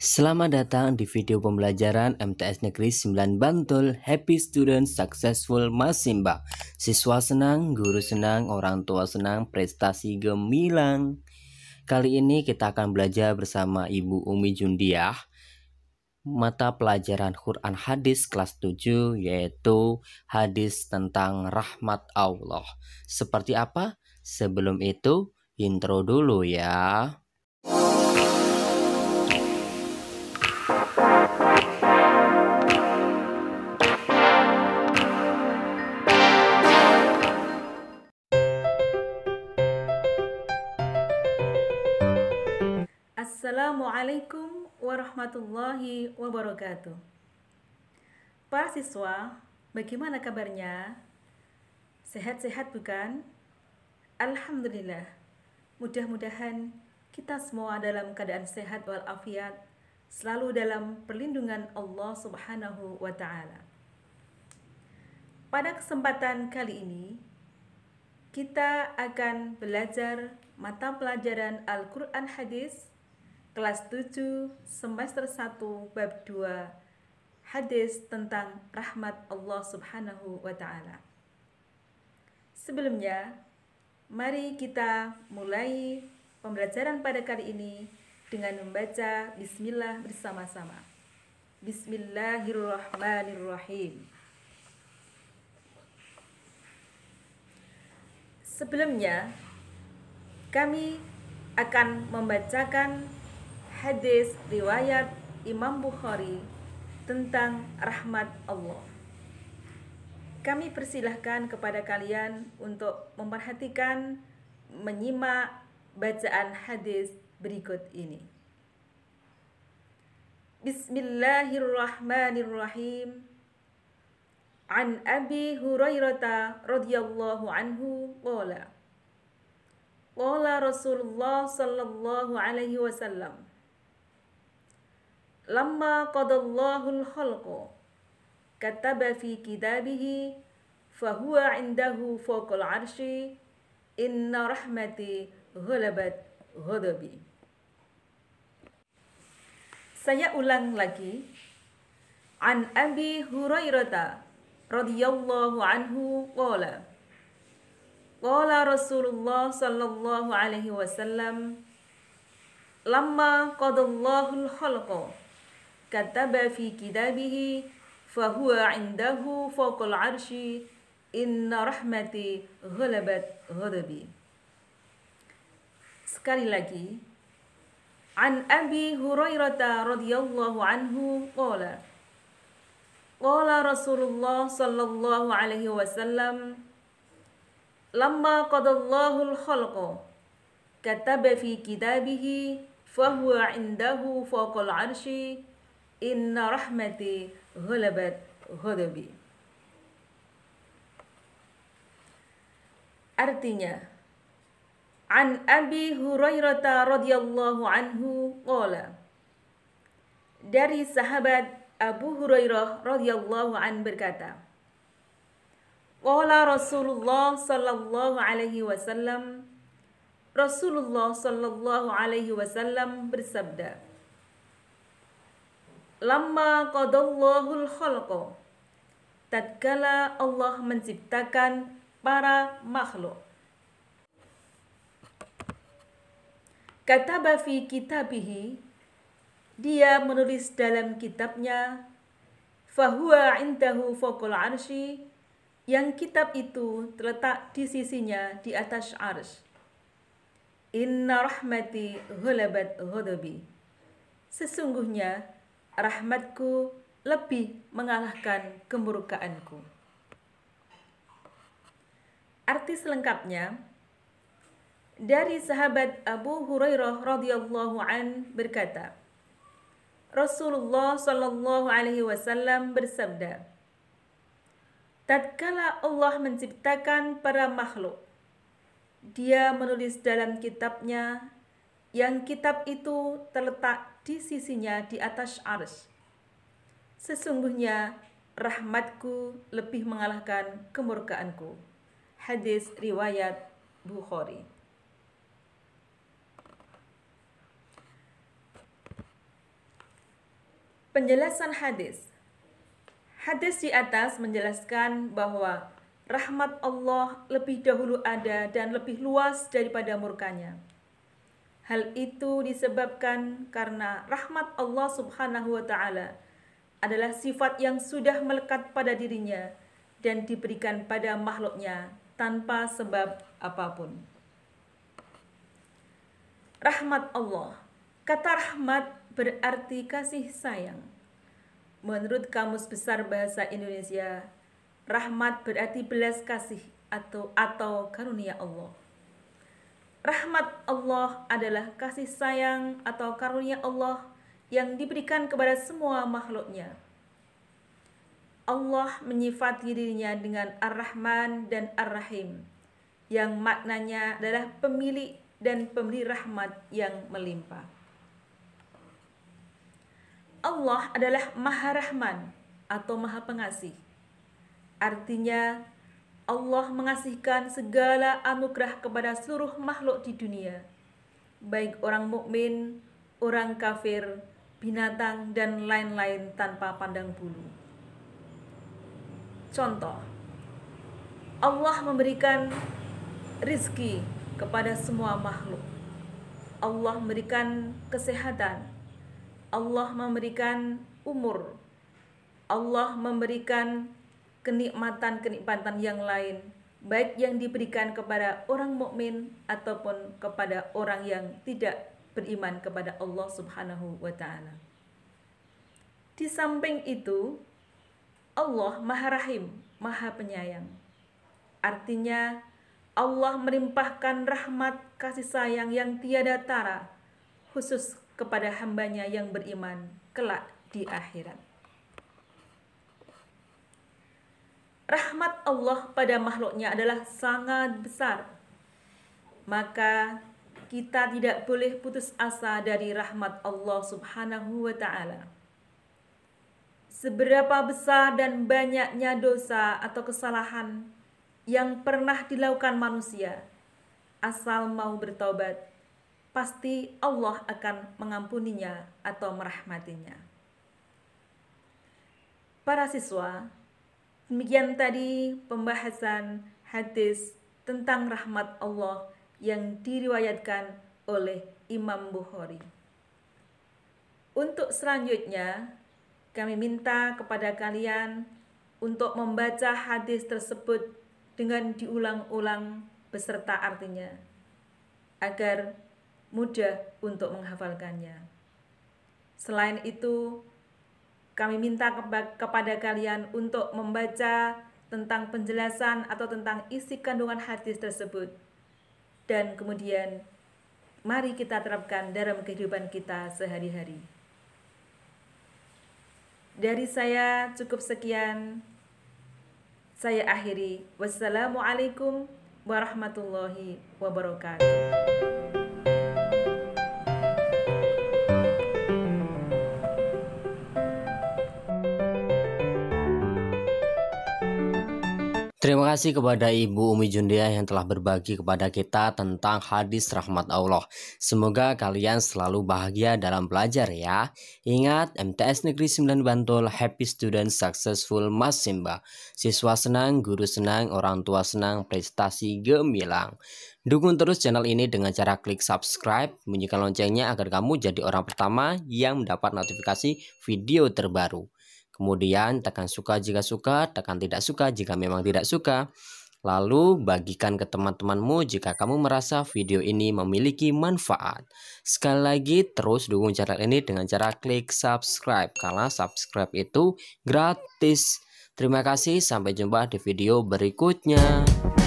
Selamat datang di video pembelajaran MTS Negeri 9 Bantul Happy Student Successful Masimba Siswa senang, guru senang, orang tua senang, prestasi gemilang Kali ini kita akan belajar bersama Ibu Umi Jundiah Mata pelajaran Quran Hadis kelas 7 yaitu hadis tentang rahmat Allah Seperti apa? Sebelum itu intro dulu ya Assalamualaikum warahmatullahi wabarakatuh. Para siswa, bagaimana kabarnya? Sehat-sehat bukan? Alhamdulillah. Mudah-mudahan kita semua dalam keadaan sehat walafiat, selalu dalam perlindungan Allah Subhanahu wa taala. Pada kesempatan kali ini, kita akan belajar mata pelajaran Al-Quran Hadis kelas 7 semester 1 bab 2 hadis tentang rahmat Allah Subhanahu wa taala. Sebelumnya, mari kita mulai pembelajaran pada kali ini dengan membaca bismillah bersama-sama. Bismillahirrahmanirrahim. Sebelumnya, kami akan membacakan hadis riwayat Imam Bukhari tentang rahmat Allah. Kami persilahkan kepada kalian untuk memperhatikan, menyimak bacaan hadis berikut ini. Bismillahirrahmanirrahim. An Abi Hurairah radhiyallahu anhu qala Qala Rasulullah sallallahu alaihi wasallam لما قضى الله الخلق كتب في كتابه فهو عنده فوق العرش إن رحمتي غلبت غضبي Saya ulang عن أبي هريرة رضي الله عنه قال قال رسول الله صلى الله عليه وسلم لما قضى الله الخلق كتب في كتابه فهو عنده فوق العرش إن رحمتي غلبت غضبي سكري لكي عن أبي هريرة رضي الله عنه قال قال رسول الله صلى الله عليه وسلم لما قضى الله الخلق كتب في كتابه فهو عنده فوق العرش Inna rahmati ghalabat ghadabi. Artinya, An Abi Hurairah radhiyallahu anhu qala Dari sahabat Abu Hurairah radhiyallahu an berkata Qala Rasulullah sallallahu alaihi wasallam Rasulullah sallallahu alaihi wasallam bersabda Lama qadallahul khalqa. Tatkala Allah menciptakan para makhluk. Kataba fi kitabihi. Dia menulis dalam kitabnya fahuwa indahu fokul arshi yang kitab itu terletak di sisinya di atas arsh. Inna rahmati ghalabat ghadabi. Sesungguhnya rahmatku lebih mengalahkan kemurkaanku. Arti selengkapnya dari sahabat Abu Hurairah radhiyallahu an berkata, Rasulullah Shallallahu Alaihi Wasallam bersabda, tatkala Allah menciptakan para makhluk, Dia menulis dalam kitabnya yang kitab itu terletak di sisinya di atas ars. Sesungguhnya rahmatku lebih mengalahkan kemurkaanku. Hadis riwayat Bukhari. Penjelasan hadis. Hadis di atas menjelaskan bahwa rahmat Allah lebih dahulu ada dan lebih luas daripada murkanya. Hal itu disebabkan karena rahmat Allah Subhanahu wa taala adalah sifat yang sudah melekat pada dirinya dan diberikan pada makhluknya tanpa sebab apapun. Rahmat Allah. Kata rahmat berarti kasih sayang. Menurut Kamus Besar Bahasa Indonesia, rahmat berarti belas kasih atau atau karunia Allah rahmat Allah adalah kasih sayang atau karunia Allah yang diberikan kepada semua makhluknya. Allah menyifati dirinya dengan Ar-Rahman dan Ar-Rahim, yang maknanya adalah pemilik dan pemberi rahmat yang melimpah. Allah adalah Maha Rahman atau Maha Pengasih. Artinya, Allah mengasihkan segala anugerah kepada seluruh makhluk di dunia, baik orang mukmin, orang kafir, binatang, dan lain-lain tanpa pandang bulu. Contoh, Allah memberikan rizki kepada semua makhluk. Allah memberikan kesehatan. Allah memberikan umur. Allah memberikan kenikmatan-kenikmatan yang lain, baik yang diberikan kepada orang mukmin ataupun kepada orang yang tidak beriman kepada Allah Subhanahu wa taala. Di samping itu, Allah Maha Rahim, Maha Penyayang. Artinya, Allah merimpahkan rahmat kasih sayang yang tiada tara khusus kepada hambanya yang beriman kelak di akhirat. rahmat Allah pada makhluknya adalah sangat besar. Maka kita tidak boleh putus asa dari rahmat Allah Subhanahu wa taala. Seberapa besar dan banyaknya dosa atau kesalahan yang pernah dilakukan manusia, asal mau bertobat, pasti Allah akan mengampuninya atau merahmatinya. Para siswa, Demikian tadi pembahasan hadis tentang rahmat Allah yang diriwayatkan oleh Imam Bukhari. Untuk selanjutnya, kami minta kepada kalian untuk membaca hadis tersebut dengan diulang-ulang beserta artinya agar mudah untuk menghafalkannya. Selain itu, kami minta kepada kalian untuk membaca tentang penjelasan atau tentang isi kandungan hadis tersebut. Dan kemudian mari kita terapkan dalam kehidupan kita sehari-hari. Dari saya cukup sekian. Saya akhiri. Wassalamualaikum warahmatullahi wabarakatuh. Terima kasih kepada Ibu Umi Jundia yang telah berbagi kepada kita tentang hadis rahmat Allah. Semoga kalian selalu bahagia dalam belajar ya. Ingat, MTS Negeri 9 Bantul, happy student, successful, mas Simba. Siswa senang, guru senang, orang tua senang, prestasi gemilang. Dukung terus channel ini dengan cara klik subscribe, bunyikan loncengnya agar kamu jadi orang pertama yang mendapat notifikasi video terbaru. Kemudian tekan suka jika suka, tekan tidak suka jika memang tidak suka. Lalu bagikan ke teman-temanmu jika kamu merasa video ini memiliki manfaat. Sekali lagi terus dukung channel ini dengan cara klik subscribe karena subscribe itu gratis. Terima kasih sampai jumpa di video berikutnya.